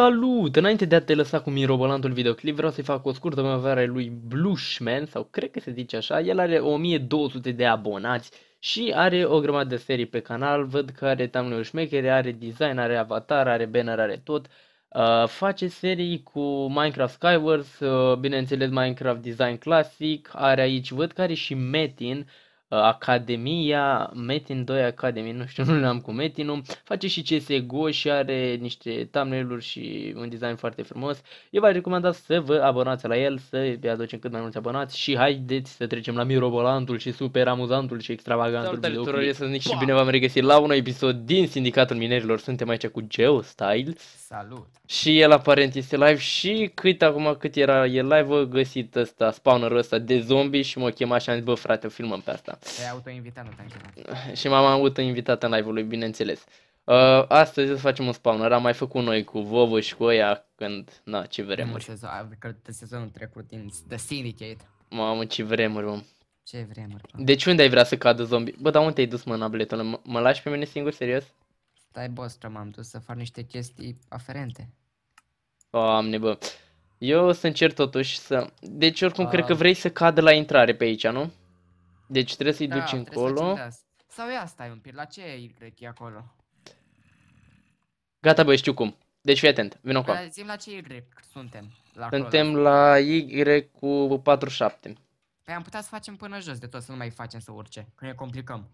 Salut! Înainte de a te lăsa cu mirobolantul videoclip, vreau să-i fac o scurtă măvare lui Blushman, sau cred că se zice așa, el are 1200 de abonați și are o grămadă de serii pe canal, văd că are thumbnail șmechere, are design, are avatar, are banner, are tot. Uh, face serii cu Minecraft Skywars, uh, bineînțeles Minecraft Design Classic, are aici, văd că are și Metin, uh, Uh, Academia, Metin 2 Academy, nu știu, nu le am cu Metinu, face și CSGO și are niște thumbnail și un design foarte frumos. Eu v-aș recomanda să vă abonați la el, să aducem cât mai mulți abonați și haideți să trecem la mirobolantul și super amuzantul și extravagantul Salutare tuturor, și bine v-am regăsit la un episod din Sindicatul Minerilor. Suntem aici cu Geo Styles. Salut! Și el aparent este live și cât acum cât era el live, găsit ăsta, spawnerul ăsta de zombie și mă chema și am zis, bă frate, o filmăm pe asta. Te autoinvitat, nu te-am Și m-am autoinvitat în live-ul lui, bineînțeles. Uh, astăzi o să facem un spawner, am mai făcut noi cu Vovo și cu ăia când, na, ce vremuri. Sezon, cred sezonul trecut din The Syndicate. Mamă, ce vremuri, om. Ce vremuri, bă. Deci unde ai vrea să cadă zombie? Bă, dar unde te-ai dus, mă, nabletul? M- mă lași pe mine singur, serios? Stai, boss, că m-am dus să fac niște chestii aferente. Doamne, bă. Eu o să încerc totuși să... Deci oricum uh... cred că ah. vrei să cadă la intrare pe aici, nu? Deci trebuie să-i da, duci încolo. Să Sau ia stai un pic, la ce Y e acolo? Gata, băi, știu cum. Deci fii atent, vino cu Zim la ce Y suntem. La suntem acolo. la Y cu 47. Păi am putea să facem până jos de tot, să nu mai facem să urce, că ne complicăm.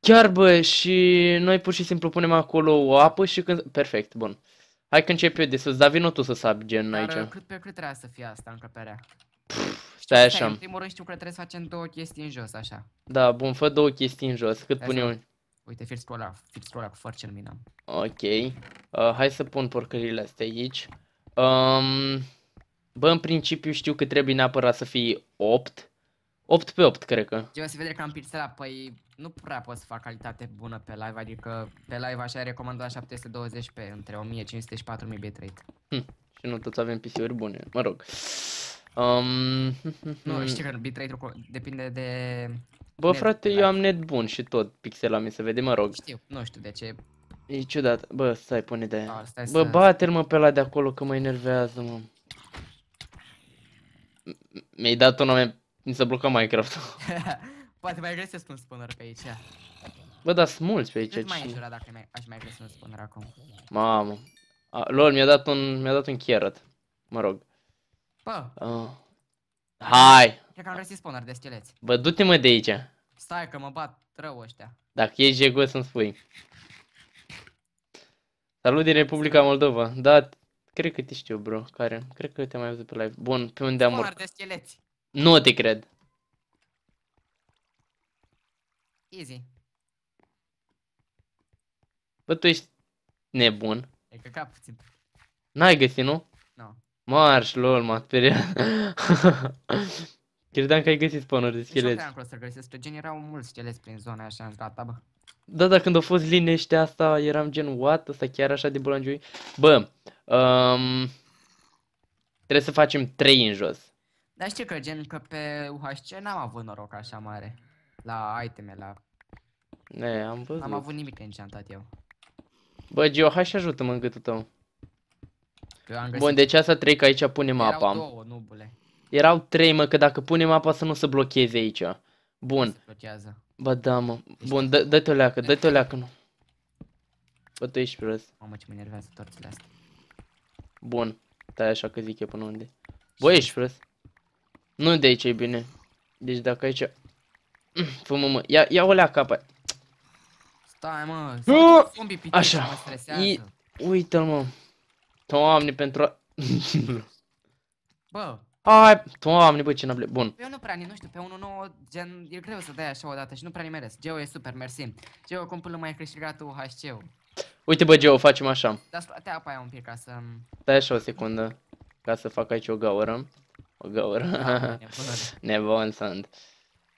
Chiar bă, și noi pur și simplu punem acolo o apă și când... Perfect, bun. Hai că încep eu de sus, dar vină tu să sapi gen Dar, aici. cât pe cât trebuie să fie asta încăperea? Stai așa. Stai, în primul rând știu că trebuie să facem două chestii în jos, așa. Da, bun, fă două chestii în jos. Cât pune un... Uite, fiți scroll fiți scroll cu foarte minam. Ok. Uh, hai să pun porcările astea aici. Um, bă, în principiu știu că trebuie neapărat să fii 8. 8 pe 8, cred că. Eu se vede că am pixelat, păi nu prea pot să fac calitate bună pe live, adică pe live așa recomand la 720p, între 1500 și 4000 bitrate. Hm, și nu toți avem PC-uri bune, mă rog. Um, nu, știi că bitrate-ul depinde de... Bă, net, frate, eu am net bun și tot pixela mi se vede, mă rog. Știu, nu știu de ce. E ciudat. Bă, stai, pune de aia. Bă, să... bate-l mă pe la de acolo, că mă enervează, mă. Mi-ai dat un nume, mi s-a blocat Minecraft-ul. Poate mai găsesc un spawner pe aici. Bă, dar sunt mulți pe aici. Nu mai înjura dacă mai, aș mai găsi un spawner acum. Mamă. A, lol, mi-a dat un, mi-a dat un carrot. Mă rog. Bă! Uh. Ah. Hai! Cred că am găsit spawner de scheleți. Bă, du-te mă de aici. Stai că mă bat rău ăștia. Dacă ești jegos să-mi spui. Salut din Republica Moldova. Da, cred că te știu, bro. Care? Cred că te-am mai văzut pe live. Bun, pe unde am Spawner de scheleți. Nu te cred. Easy. Bă, tu ești nebun. E căcat puțin. N-ai găsit, nu? Nu. No. Marș, lol, m-a speriat. Credeam că ai găsit spawnuri de scheleți. că am cream să gen erau mulți scheleți prin zona așa, am zis, bă. Da, da, când au fost liniștea asta, eram gen, what, ăsta chiar așa de bulangiui. Bă, um, trebuie să facem 3 în jos. Dar știi că gen că pe UHC n-am avut noroc așa mare. La iteme, la... Ne, am văzut. am avut nimic enchantat eu. Bă, Gio, hai și ajută-mă în gâtul tău. Bun, deci asta că aici punem Erau apa. Două, nu, bule. Erau trei, mă, că dacă punem apa să nu se blocheze aici. Bun. blochează. Bă, da, mă. Bun, dă-te o leacă, dă-te o leacă, nu. Bă, tu ești prost. Mamă, ce mă nervează torțile astea. Bun. Stai așa că zic eu până unde. Bă, ești prost. Nu de aici e bine. Deci dacă aici... Fă, mă. Ia, ia o leacă apă. Stai, mă. Ah! Așa. Mă stresează. Uită-l, mă. Doamne, pentru... Bă. Hai, doamne, bă, ce n-am Bun. Eu nu prea, nu știu, pe unul nou. gen, e greu să dai așa odată și nu prea nimeresc. Geo e super, mersi. Geo, cum până mai ai câștigat tu HC-ul? Uite, bă, Geo, facem așa. Da, te apa aia un pic ca să... Stai așa o secundă, ca să fac aici o gaură. O gaură. Da, Nebun sunt.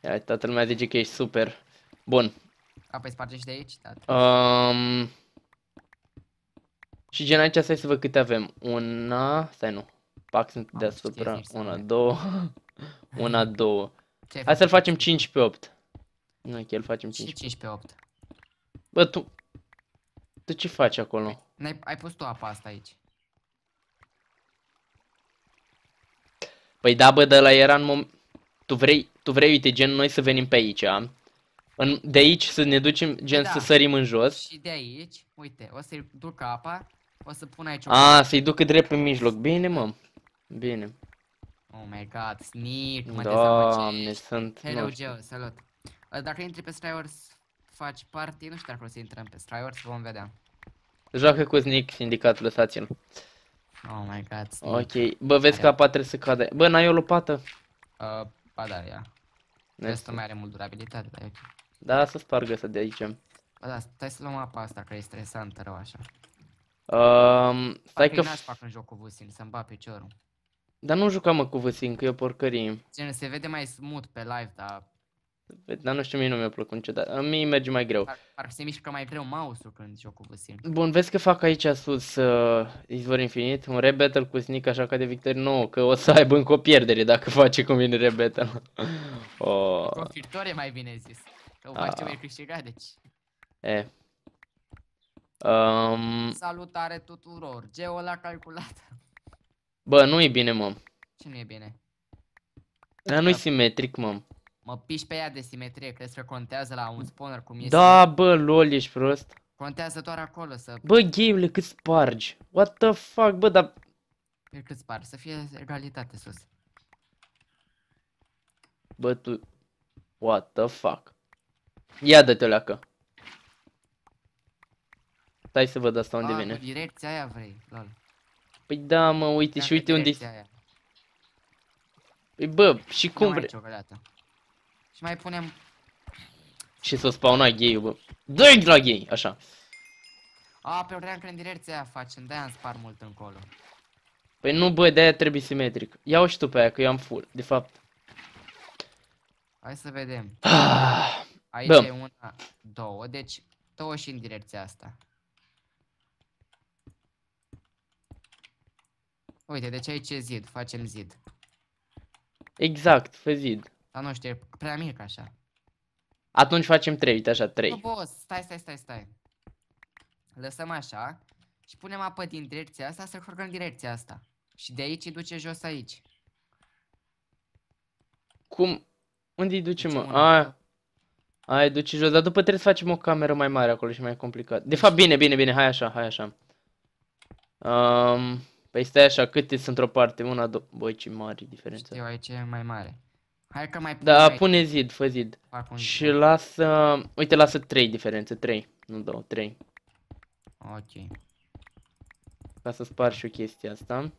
Ia, toată lumea zice că ești super. Bun. Apoi sparge și de aici, tata. Da. Um... Și gen aici stai să văd câte avem. Una, stai nu. Pac sunt deasupra. Una, două. Una, două. Hai să-l facem 5 pe 8. Nu, ok, îl facem 5. pe 5 pe 8. Bă, tu... Tu ce faci acolo? Ai, ai pus tu apa asta aici. Păi da, bă, de la era în moment... Tu vrei, tu vrei, uite, gen, noi să venim pe aici, în, de aici să ne ducem, gen, păi da. să sărim în jos. Și de aici, uite, o să-i duc apa o să pun aici A, să-i duc drept pe mijloc. Bine, mă. Bine. Oh my god, sneak, mă Doamne, sunt... Hello, Joe, salut. Uh, dacă intri pe Skywars, faci party, nu știu dacă o să intrăm pe Skywars, vom vedea. Joacă cu sneak sindicat, lăsați-l. Oh my god, sneak. Ok, bă, vezi că apa trebuie să cadă. Bă, n-ai o lopată? Uh, ba da, ia. Restul mai are mult durabilitate, dar e ok. Da, să spargă să de aici. Ba da, stai să luăm apa asta, că e stresantă rău așa. Uh, stai că... n-aș fac în joc cu Vusin, să-mi bat piciorul. Dar nu jucam mă cu Vusin, că e o porcărie. Gen, se vede mai smut pe live, dar... Dar nu știu, mie nu mi-a plăcut niciodată. Mie merge mai greu. Ar, par se mișcă mai greu mouse-ul când joc cu Vusin. Bun, vezi că fac aici sus uh, Izvor Infinit, un rebattle cu Sneak, așa ca de victorie nouă, că o să aibă încă o pierdere dacă face cum vine rebattle. oh. Confirtoare mai bine zis. Că o faci ah. mai câștigat, deci. E, Um, Salutare tuturor. Geo la calculat. Bă, nu e bine, mă. Ce nu e bine? Dar nu e simetric, mă. Mă piș pe ea de simetrie, crezi că contează la un spawner cum e Da, simetric? bă, lol, ești prost. Contează doar acolo să... Bă, game-le cât spargi. What the fuck, bă, dar... Pe cât spargi, să fie egalitate sus. Bă, tu... What the fuck. Ia dă-te leacă. Stai să văd asta unde vine? vine. direcția aia vrei, lol. Păi da, mă, uite și uite unde e. Păi bă, și cum vrei? Și mai punem... Și să spauna gay bă. Dă-i la gay, așa. A, pe urmeam că în direcția aia facem, de-aia îmi spar mult încolo. Păi nu, bă, de-aia trebuie simetric. Ia-o și tu pe aia, că eu am full, de fapt. Hai să vedem. Ah, Aici e una, două, deci două și în direcția asta. Uite, deci aici e zid, facem zid. Exact, fă zid. Dar nu știu, e prea mic așa. Atunci facem 3, uite așa, 3. Nu poți, stai, stai, stai, stai. Lăsăm așa și punem apă din direcția asta să curgă în direcția asta. Și de aici îi duce jos aici. Cum? Unde îi duce, mă? A, ai ah, duce jos, dar după trebuie să facem o cameră mai mare acolo și mai complicat. De fapt, bine, bine, bine, hai așa, hai așa. Um... Păi stai așa, câte sunt o parte? Una, două... Băi, ce mare diferență. Știu, aici e mai mare. Hai că mai da, pune Da, aici. pune zid, fă zid. Și zid. lasă... Uite, lasă 3 diferențe, 3. Nu două, 3. Ok. Ca să spar și o chestie asta.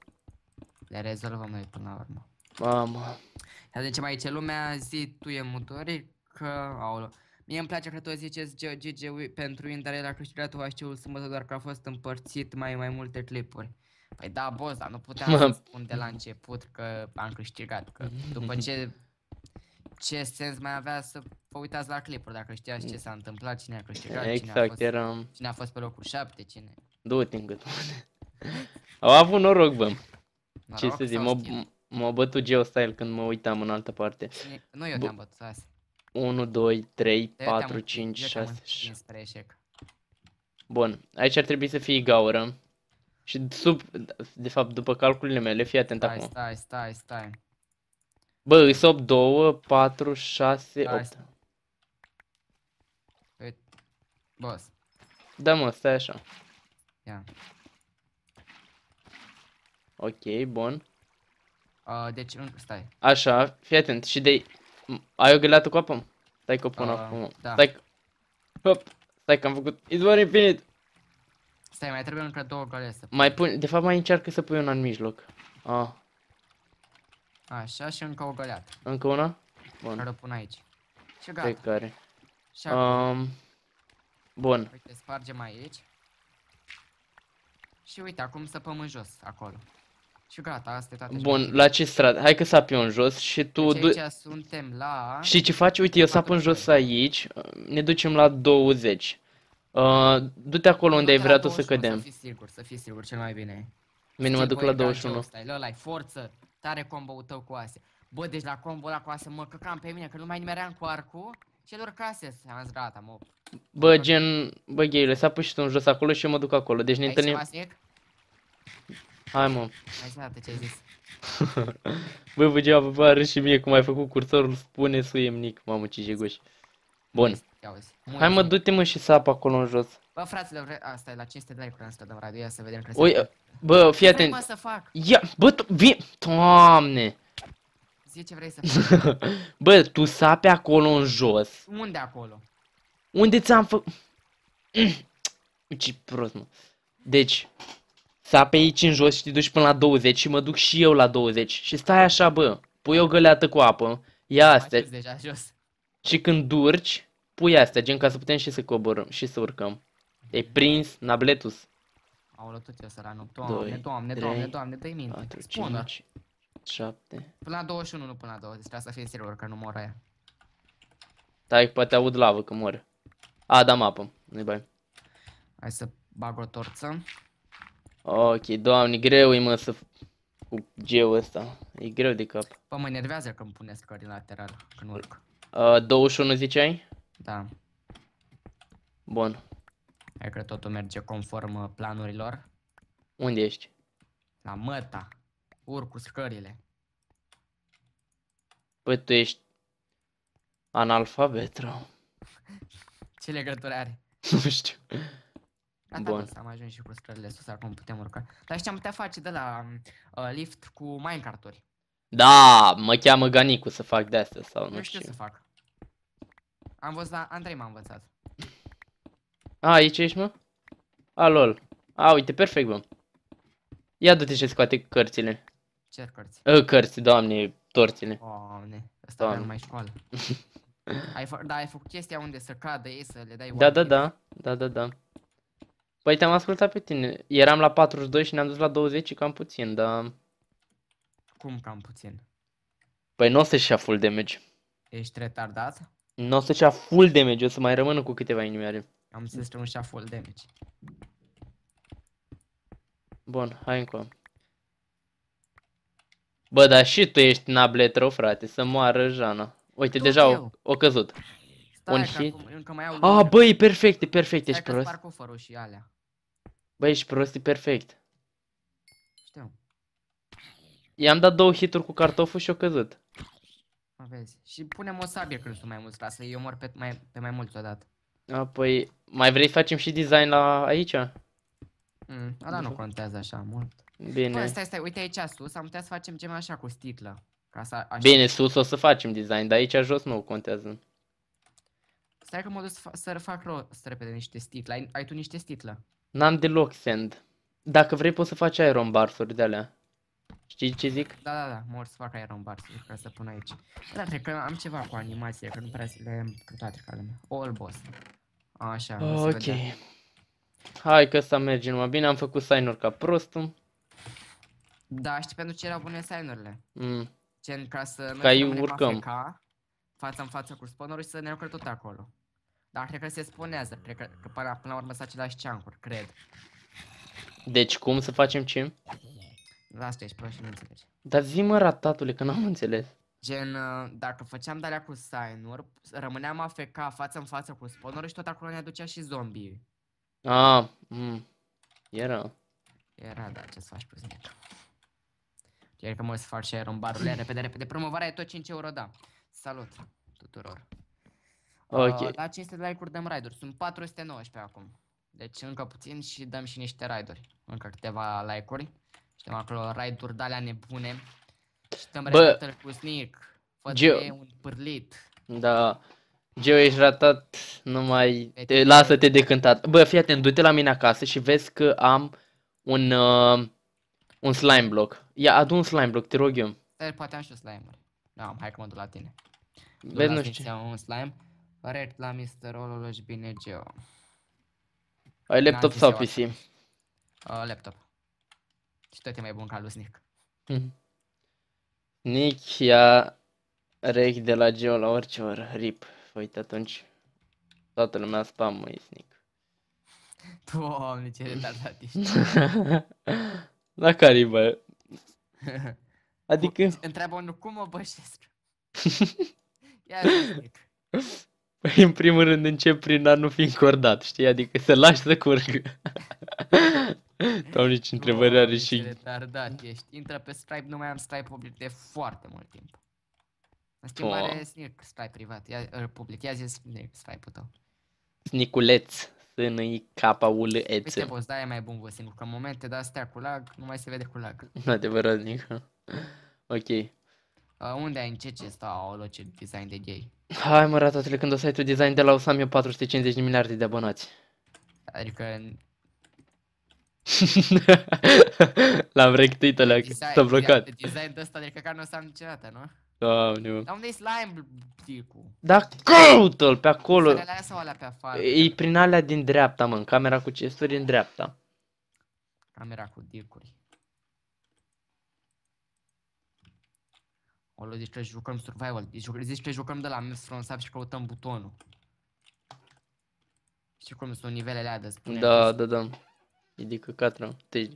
Le rezolvăm noi până la urmă. Mamă. Dar de ce mai ce lumea zi tu e mutori că... Aolo. Mie îmi place că tu ziceți GG pentru Win, dar el a câștigat OHC-ul sâmbătă doar că a fost împărțit mai mai multe clipuri. Păi da, boss, dar nu puteam să spun de la început că am câștigat, că după ce... Ce sens mai avea să vă uitați la clipuri dacă știați ce s-a întâmplat, cine a câștigat, exact, cine a exact, fost, eram... cine a fost pe locul 7, cine... Du-te în gât. Au avut noroc, bă. Noroc ce să zic, m-a, bătut Geostyle când mă uitam în altă parte. Nu eu te-am bătut, azi. 1, 2, 3, 4, 5, 6, 7. Bun, aici ar trebui să fie gaură. Și sub, de fapt, după calculele mele, fii atent stai, acum. Stai, stai, stai. stai. Bă, îi sub 2, 4, 6, stai, 8. Stai. Boss. Da, mă, stai așa. Ia. Ok, bun. Uh, deci, stai. Așa, fii atent. Și de... Ai o găleată cu apă? Stai că pun uh, acum. Da. Stai că... Hop. Stai că am făcut... It's Izvor infinite! Stai, mai trebuie încă două gale să pun. Mai pun, de fapt mai încearcă să pui una în mijloc. Ah. Așa și încă o găleată. Încă una? Bun. Care o pun aici. Și gata. Pe care. Și Um, bun. Uite, spargem aici. Și uite, acum săpăm în jos, acolo. Și gata, asta e toate. Bun, la ce stradă? Hai că sapi eu în jos și tu... Deci aici suntem la... Și ce faci? Uite, eu sap în jos aici, ne ducem la 20. Uh, du-te acolo unde ai vrea tu să cădem. Să fii sigur, să fii sigur, cel mai bine. Bine, mă duc la 21. Stai, lă, like, forță, tare combo tău cu ase. Bă, deci la combo ăla cu ase mă căcam pe mine, că nu mai nimeream cu arcul și case, urcase, am zis gata, mă. Bă, gen, bă, gheile, s-a pus și tu în jos acolo și eu mă duc acolo, deci ne ai întâlnim... Hai, mă. Hai ce ai zis. bă, bă, bă, bă, și mie cum ai făcut cursorul, spune suiemnic, mamă, ce jegoși. Bun. Ia uzi. Hai mă, du-te mă și sapă acolo în jos. Bă, fraților, asta e la 500 de like-uri asta dăm radio, ia să vedem când Ui, se Bă, fii atent. Ce să fac? Ia, bă, tu, vin, doamne. Zi ce vrei să faci. bă, tu sape acolo în jos. Unde acolo? Unde ți-am făcut? Ce prost, mă. Deci, sape aici în jos și te duci până la 20 și mă duc și eu la 20. Și stai așa, bă, pui o găleată cu apă, ia astea. Deja jos. Și când durci, pui astea, gen ca să putem și să coborăm și să urcăm. Te-ai prins, Nabletus. Aoleu, tot eu săranul. Doamne, doamne, doamne, doamne, dă-i minte. 4, 5, 7. Până la 21, nu până la 20. Trebuie să fie server, că nu mor aia. Tai, poate aud lavă că mor. A, da, mapă. Nu-i bai. Hai să bag o torță. Ok, doamne, greu e mă să... Cu geo ăsta. E greu de cap. Pă, mă enervează că când pune scări lateral, când urc. Uh, 21 ziceai? Da. Bun. Hai că totul merge conform uh, planurilor. Unde ești? La măta. Urc cu scările. Păi tu ești analfabet, rău. Ce legătură are? Nu știu. Da, Bun. am ajuns și cu scările sus, acum putem urca. Dar știam am putea face de la um, uh, lift cu minecart-uri? Da, mă cheamă Ganicu să fac de asta sau nu, nu știu. Nu știu ce să fac. Am văzut la da, Andrei m-a învățat. A, aici ești, mă? A, lol. A, uite, perfect, bă. Ia du-te și scoate cărțile. Ce cărți? A, ă, cărți, doamne, torțile. Doamne, ăsta doamne. mai școală. ai da, ai făcut chestia unde să cadă ei, să le dai Da, da, da, da, da, da. Păi te-am ascultat pe tine. Eram la 42 și ne-am dus la 20 cam puțin, dar... Cum cam puțin? Păi nu o să-și ia full damage. Ești retardat? Nu o să cea full damage, o să mai rămână cu câteva inimioare. Am zis că nu-și full damage. Bun, hai încă. Bă, dar și tu ești nabletro, frate, să moară Jana. Uite, Tot deja o, o căzut. Stai Un hit. A, ah, bă, e perfect, e perfect, Stai ești prost. și alea. Bă, ești prost, e perfect. Știu. I-am dat două hituri cu cartoful și o căzut. Vezi. Și punem o sabie sunt mai mult ca să eu mor pe mai, pe mai mulți odată. Apoi, mai vrei să facem și design la aici? Mm, ala nu contează așa mult. Bine. Bă, stai, stai, uite aici sus, am putea să facem gem așa cu sticlă. Ca să așa... Bine, sus o să facem design, dar aici jos nu contează. Stai că mă duc să fac rost repede niște sticlă. Ai, ai tu niște sticlă? N-am deloc sand. Dacă vrei poți să faci iron bars de alea. Știi ce zic? Da, da, da, mor să fac Iron să ca să pun aici. Da, cred că am ceva cu animație, că nu prea le am pe toate ca lumea. All boss. Așa, Ok. Hai că asta merge numai bine, am făcut sign ca prostul. Da, știi pentru ce erau bune sign-urile? Mm. Gen, ca să ca în urcăm. Ca fața în față cu spawnerul și să ne lucrăm tot acolo. Dar cred că se spunează, cred că, că până, până la urmă sunt același ceancuri, cred. Deci cum să facem ce? Asta ești prost și nu înțelegi. Dar zi mă ratatule, că n-am înțeles. Gen, uh, dacă făceam de cu sign rămâneam AFK față în față cu spawner și tot acolo ne aducea și zombie. Ah, mm. Era. Era, da, ce să faci cu zic. Chiar că mă să fac share în barul repede, repede. Promovarea e tot 5 euro, da. Salut tuturor. Uh, ok. Uh, la 500 de like-uri dăm raiduri. Sunt 419 acum. Deci încă puțin și dăm și niște raiduri. Încă câteva like-uri. Suntem acolo raiduri de alea nebune. Și stăm Bă. cu Sneak. fă e un pârlit. Da. Geo, ești ratat, nu mai... Te, lasă-te de cântat. Bă, fii atent, du-te la mine acasă și vezi că am un... Uh, un slime block. Ia, adu un slime block, te rog eu. Dar poate am și slime-uri. Da, hai că mă duc la tine. Vezi, nu știu. un slime. Red la Mr. Ololoș, bine, Geo. Ai laptop sau PC? Uh, laptop. Și tot e mai bun ca lui Snick. Hm. Nick ia rec de la Geo la orice oră. Rip. Uite atunci. Toată lumea spam mă Snick. Doamne, ce retardat ești. la care bă? Adică... Întreabă unul cum mă bășesc. Ia Păi în primul rând încep prin a nu fi încordat, știi? Adică să lași să curgă nici întrebări are și... Retardat ești. Intră pe Stripe nu mai am Stripe public de foarte mult timp. În schimb are Sneak Stripe privat, ia, public, ia zis Stripe ul tău. Sniculeț, sânăi capa ul eț. Uite, poți da, e mai bun vă singur, că în momente de astea cu lag, nu mai se vede cu lag. Adevărat, Nică. Ok. Uh, unde ai în ce ce stau o ce design de gay? Hai mă, ratatele, când o să ai tu design de la Osamio 450 de miliarde de abonați. Adică L-am rectuit alea, s-a blocat. Design de ăsta de căcat nu o să am niciodată, nu? Doamne, mă. Dar unde i slime ticul? Da, căută l pe acolo. Alea sau alea pe afară? E prin alea din dreapta, mă, în camera cu chesturi în dreapta. Camera cu dicuri. Olo, zici că jucăm survival, zici că jucăm de la Maps from Sub și căutăm butonul. Știi cum sunt nivelele alea de spune? Da, da, da. Ridică catra. Deci,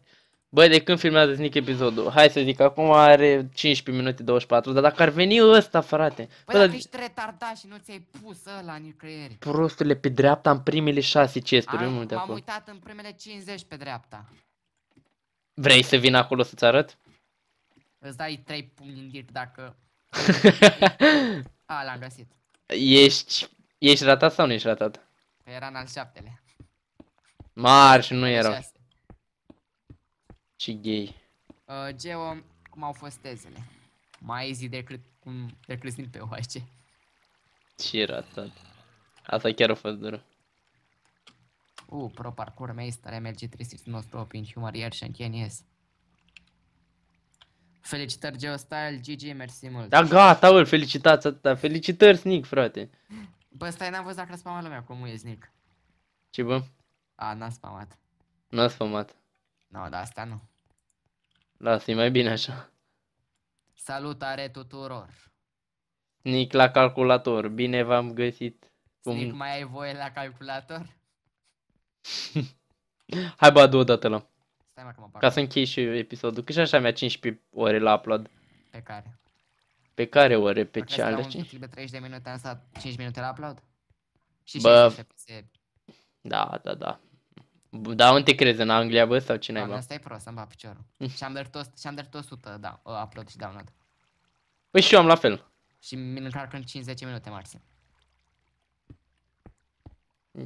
băi, de când filmează nici episodul? Hai să zic, acum are 15 minute 24, dar dacă ar veni ăsta, frate... Băi, dar ești retardat și nu ți-ai pus ăla nicăieri. Prostule, pe dreapta în primele 6 chesturi, nu de M-am uitat în primele 50 pe dreapta. Vrei să vin acolo să-ți arăt? Îți dai 3 pumni în ghirt dacă... A, l-am găsit. Ești... Ești ratat sau nu ești ratat? Era în al șaptele. Marș, nu erau. Ce gay. Uh, Geo, cum au fost tezele? Mai easy decât cum decât pe OAC. Ce era Asta chiar a fost dură. U, uh, pro parkour meister, MLG 369 prin humor iar și yes. Felicitări Geostyle, GG, mersi mult. Da, gata, ul, felicitați atâta. Felicitări, Snick, frate. Bă, stai, n-am văzut dacă a spamat lumea, cum e Snick. Ce bă? A, n-a spamat. N-a spamat. Nu, no, dar asta nu. Lasă, da, e mai bine așa. Salutare tuturor! Nic la calculator, bine v-am găsit. Cum... Nic, mai ai voie la calculator? Hai bă, adu dată la. Stai, mă, că mă Ca să închei și eu episodul. că și așa mi-a 15 ore la upload. Pe care? Pe care ore? Pe ce ale? Un de 30 de minute, am stat 5 minute la upload? Și bă... Și Da, da, da. Da, unde te crezi, în Anglia, bă, sau cine ai, bă? Asta e prost, am bat piciorul. Mm. și am dat și am dat 100, da, upload și download. Păi și eu am la fel. Și mi încarc în 50 minute maxim.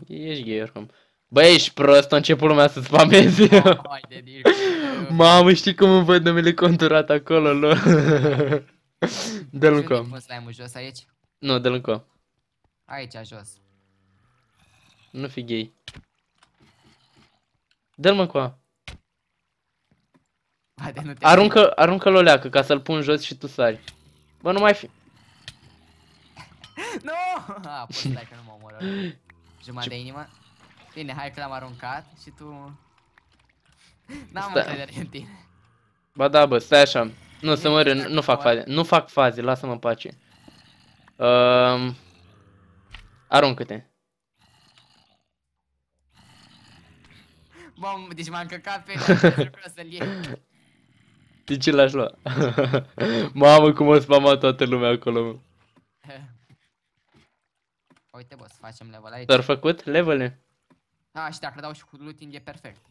Ești gay oricum. Bă, ești prost, a început lumea să spameze. Oh, Mamă, știi cum îmi văd numele conturat acolo, lor. Dă-l încă. Nu slime jos aici? Nu, de lângă. Aici, jos. Nu fi gay. Dă-l mă cu a. aruncă, aruncă-l o leacă ca să-l pun jos și tu sari. Bă, nu mai fi... nu! A, pot stai că nu mă omoră. Jumătate de inimă. Bine, hai că l-am aruncat și tu... N-am încredere în tine. Ba da, bă, stai așa. Nu, să mă rând, nu fac faze. Nu fac faze, lasă-mă în pace. Um, Aruncă-te. Mamă, deci m-am căcat pe o să-l iei. De ce l-aș lua? Mamă, cum o spama toată lumea acolo, Uite, bă, să facem level aici. S-ar făcut level-e? Da, și dacă dau și cu looting e perfect.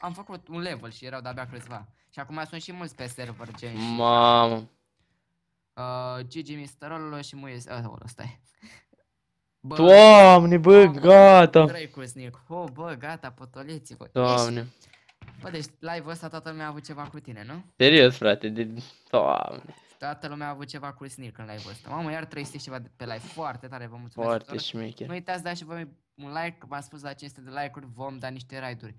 Am făcut un level și erau de-abia câțiva. Și acum sunt și mulți pe server, gen. Mamă. Uh, Mr. Misterolul și Muies... Uh, ăsta e. Бо... Доамне, бă, Doamne, gata! Drăicuțnic, ho, bă, gata, potoliți-vă. Doamne. Bă, deci live-ul ăsta toată lumea a avut ceva cu tine, nu? Serios, frate, de... Doamne. Toată lumea a avut ceva cu Sneak în live-ul ăsta. Mamă, iar 300 ceva de pe live. Foarte tare, vă mulțumesc. Foarte șmecher. Nu uitați, dați și voi un like. V-am spus la 500 de like-uri, vom da niște raiduri.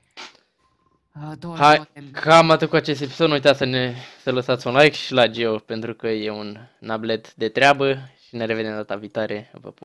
Uh, Hai, cam atât cu acest episod. Nu uitați să, ne, să lăsați un like și la Geo, pentru că e un nablet de treabă. Și ne revedem data viitoare. Vă pup.